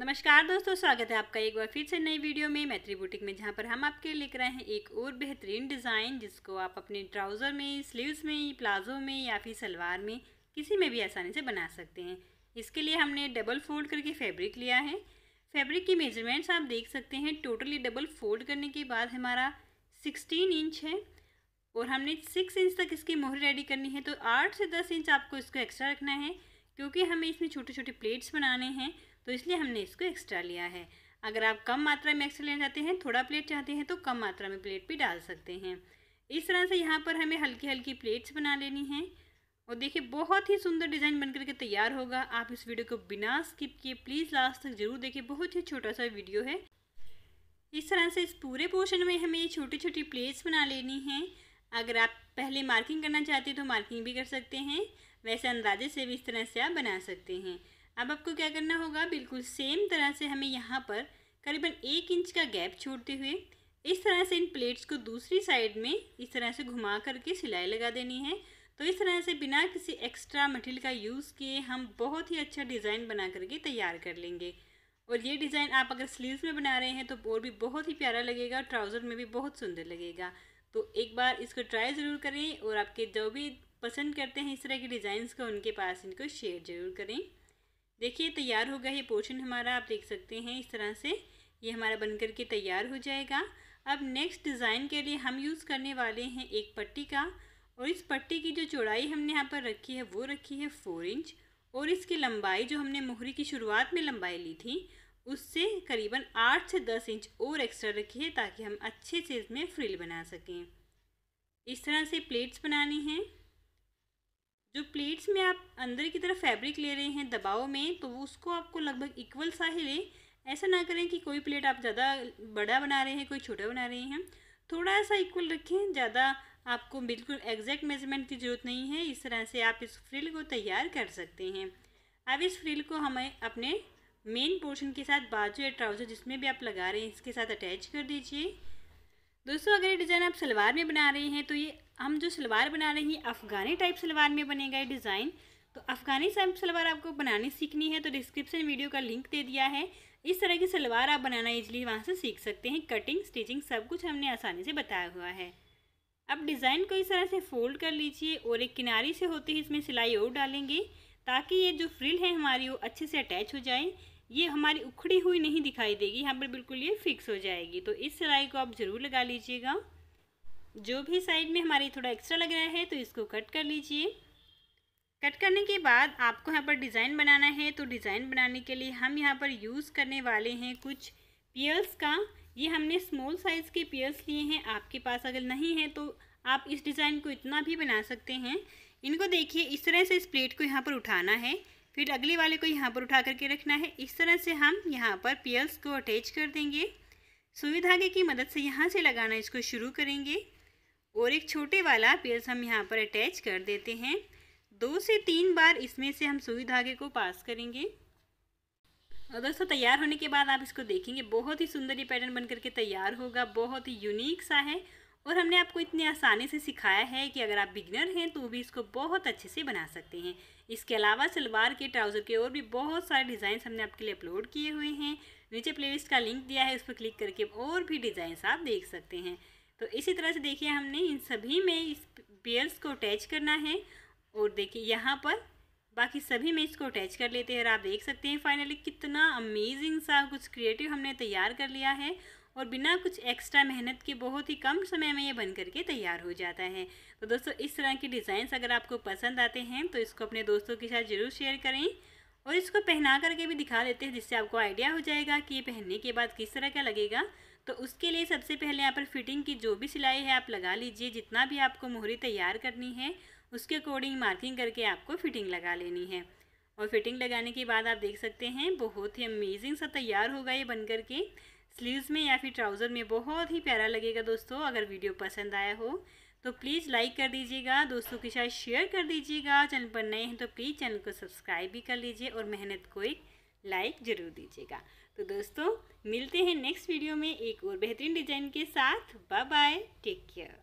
नमस्कार दोस्तों स्वागत है आपका एक बार फिर से नई वीडियो में मैत्री बुटीक में जहाँ पर हम आपके लिख लेकर हैं एक और बेहतरीन डिज़ाइन जिसको आप अपने ट्राउज़र में स्लीव्स में प्लाजो में या फिर सलवार में किसी में भी आसानी से बना सकते हैं इसके लिए हमने डबल फोल्ड करके फैब्रिक लिया है फैब्रिक की मेजरमेंट्स आप देख सकते हैं टोटली डबल फोल्ड करने के बाद हमारा सिक्सटीन इंच है और हमने सिक्स इंच तक इसकी मोहर रेडी करनी है तो आठ से दस इंच आपको इसको एक्स्ट्रा रखना है क्योंकि हमें इसमें छोटे छोटे प्लेट्स बनाने हैं तो इसलिए हमने इसको एक्स्ट्रा लिया है अगर आप कम मात्रा में एक्स्ट्रा लेना चाहते हैं थोड़ा प्लेट चाहते हैं तो कम मात्रा में प्लेट भी डाल सकते हैं इस तरह से यहाँ पर हमें हल्की हल्की प्लेट्स बना लेनी है और देखिए बहुत ही सुंदर डिज़ाइन बनकर के तैयार होगा आप इस वीडियो को बिना स्किप किए प्लीज़ लास्ट तक जरूर देखिए बहुत ही छोटा सा वीडियो है इस तरह से इस पूरे पोर्शन में हमें ये छोटी छोटी प्लेट्स बना लेनी है अगर आप पहले मार्किंग करना चाहते हैं तो मार्किंग भी कर सकते हैं वैसे अंदाजे से भी इस तरह से आप बना सकते हैं अब आपको क्या करना होगा बिल्कुल सेम तरह से हमें यहाँ पर करीबन एक इंच का गैप छोड़ते हुए इस तरह से इन प्लेट्स को दूसरी साइड में इस तरह से घुमा करके सिलाई लगा देनी है तो इस तरह से बिना किसी एक्स्ट्रा मटेरियल का यूज़ किए हम बहुत ही अच्छा डिज़ाइन बना करके तैयार कर लेंगे और ये डिज़ाइन आप अगर स्लीव्स में बना रहे हैं तो और भी बहुत ही प्यारा लगेगा ट्राउज़र में भी बहुत सुंदर लगेगा तो एक बार इसको ट्राई ज़रूर करें और आपके जो भी पसंद करते हैं इस तरह के डिज़ाइंस को उनके पास इनको शेयर ज़रूर करें देखिए तैयार हो गया ये पोर्शन हमारा आप देख सकते हैं इस तरह से ये हमारा बन के तैयार हो जाएगा अब नेक्स्ट डिज़ाइन के लिए हम यूज़ करने वाले हैं एक पट्टी का और इस पट्टी की जो चौड़ाई हमने यहाँ पर रखी है वो रखी है फोर इंच और इसकी लंबाई जो हमने मोहरी की शुरुआत में लंबाई ली थी उससे करीबन आठ से दस इंच और एक्स्ट्रा रखिए ताकि हम अच्छे से इसमें फ्रिल बना सकें इस तरह से प्लेट्स बनानी हैं जो प्लेट्स में आप अंदर की तरफ फैब्रिक ले रहे हैं दबाव में तो उसको आपको लगभग इक्वल सा ही लें ऐसा ना करें कि कोई प्लेट आप ज़्यादा बड़ा बना रहे हैं कोई छोटा बना रहे हैं थोड़ा सा इक्वल रखें ज़्यादा आपको बिल्कुल एग्जैक्ट मेजरमेंट की ज़रूरत नहीं है इस तरह से आप इस फ्रिल को तैयार कर सकते हैं अब इस फ्रिल को हमें अपने मेन पोर्शन के साथ बाजू या ट्राउज़र जिसमें भी आप लगा रहे हैं इसके साथ अटैच कर दीजिए दोस्तों अगर ये डिज़ाइन आप सलवार में बना रहे हैं तो ये हम जो सलवार बना रहे हैं अफ़गानी टाइप सलवार में बनेगा ये डिज़ाइन तो अफ़गानी टाइप सलवार आपको बनानी सीखनी है तो डिस्क्रिप्शन वीडियो का लिंक दे दिया है इस तरह की सलवार आप बनाना इजली वहाँ से सीख सकते हैं कटिंग स्टिचिंग सब कुछ हमने आसानी से बताया हुआ है अब डिज़ाइन को इस तरह से फोल्ड कर लीजिए और एक किनारी से होते ही इसमें सिलाई और डालेंगे ताकि ये जो फ्रिल है हमारी वो अच्छे से अटैच हो जाए ये हमारी उखड़ी हुई नहीं दिखाई देगी यहाँ पर बिल्कुल ये फिक्स हो जाएगी तो इस सिलाई को आप ज़रूर लगा लीजिएगा जो भी साइड में हमारी थोड़ा एक्स्ट्रा लग रहा है तो इसको कट कर लीजिए कट करने के बाद आपको यहाँ पर डिज़ाइन बनाना है तो डिज़ाइन बनाने के लिए हम यहाँ पर यूज़ करने वाले हैं कुछ पियर्स का ये हमने स्मॉल साइज़ के पियर्स लिए हैं आपके पास अगर नहीं है तो आप इस डिज़ाइन को इतना भी बना सकते हैं इनको देखिए इस तरह से इस प्लेट को यहाँ पर उठाना है फिर अगले वाले को यहाँ पर उठा करके रखना है इस तरह से हम यहाँ पर पियल्स को अटैच कर देंगे सुई धागे की मदद से यहाँ से लगाना इसको शुरू करेंगे और एक छोटे वाला पियल्स हम यहाँ पर अटैच कर देते हैं दो से तीन बार इसमें से हम सुई धागे को पास करेंगे और दोस्तों तैयार होने के बाद आप इसको देखेंगे बहुत ही सुंदर ये पैटर्न बन करके तैयार होगा बहुत ही यूनिक सा है और हमने आपको इतने आसानी से सिखाया है कि अगर आप बिगनर हैं तो भी इसको बहुत अच्छे से बना सकते हैं इसके अलावा सलवार के ट्राउज़र के और भी बहुत सारे डिज़ाइन हमने आपके लिए अपलोड किए हुए हैं नीचे प्लेलिस्ट का लिंक दिया है उस पर क्लिक करके और भी डिज़ाइंस आप देख सकते हैं तो इसी तरह से देखिए हमने इन सभी में इस पेयर्स को अटैच करना है और देखिए यहाँ पर बाकी सभी में इसको अटैच कर लेते हैं और आप देख सकते हैं फाइनली कितना अमेजिंग सा कुछ क्रिएटिव हमने तैयार कर लिया है और बिना कुछ एक्स्ट्रा मेहनत के बहुत ही कम समय में ये बन करके तैयार हो जाता है तो दोस्तों इस तरह के डिज़ाइंस अगर आपको पसंद आते हैं तो इसको अपने दोस्तों के साथ ज़रूर शेयर करें और इसको पहना करके भी दिखा देते हैं जिससे आपको आइडिया हो जाएगा कि ये पहनने के बाद किस तरह का लगेगा तो उसके लिए सबसे पहले यहाँ पर फिटिंग की जो भी सिलाई है आप लगा लीजिए जितना भी आपको मोहरी तैयार करनी है उसके अकॉर्डिंग मार्किंग करके आपको फिटिंग लगा लेनी है और फिटिंग लगाने के बाद आप देख सकते हैं बहुत ही अमेजिंग सा तैयार होगा ये बनकर के स्लीव्स में या फिर ट्राउज़र में बहुत ही प्यारा लगेगा दोस्तों अगर वीडियो पसंद आया हो तो प्लीज़ लाइक कर दीजिएगा दोस्तों के साथ शेयर कर दीजिएगा चैनल पर नए हैं तो प्लीज़ चैनल को सब्सक्राइब भी कर लीजिए और मेहनत को एक लाइक ज़रूर दीजिएगा तो दोस्तों मिलते हैं नेक्स्ट वीडियो में एक और बेहतरीन डिज़ाइन के साथ बाय बाय टेक केयर